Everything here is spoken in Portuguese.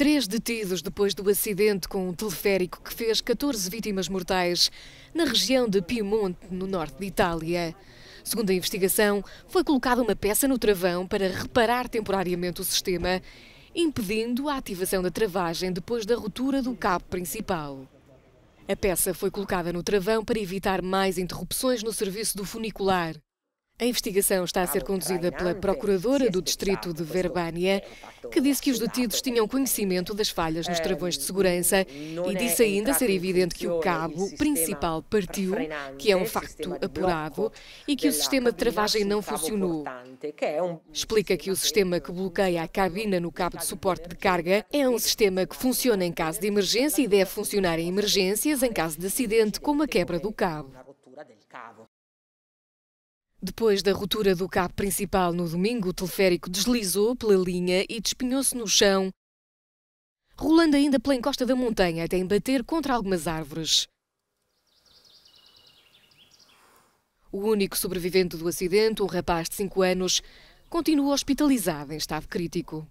Três detidos depois do acidente com um teleférico que fez 14 vítimas mortais na região de Piemonte, no norte de Itália. Segundo a investigação, foi colocada uma peça no travão para reparar temporariamente o sistema, impedindo a ativação da travagem depois da ruptura do cabo principal. A peça foi colocada no travão para evitar mais interrupções no serviço do funicular. A investigação está a ser conduzida pela procuradora do distrito de Verbânia, que disse que os detidos tinham conhecimento das falhas nos travões de segurança e disse ainda ser evidente que o cabo principal partiu, que é um facto apurado, e que o sistema de travagem não funcionou. Explica que o sistema que bloqueia a cabina no cabo de suporte de carga é um sistema que funciona em caso de emergência e deve funcionar em emergências em caso de acidente, como a quebra do cabo. Depois da ruptura do cabo principal no domingo, o teleférico deslizou pela linha e despenhou-se no chão, rolando ainda pela encosta da montanha até embater contra algumas árvores. O único sobrevivente do acidente, um rapaz de 5 anos, continua hospitalizado em estado crítico.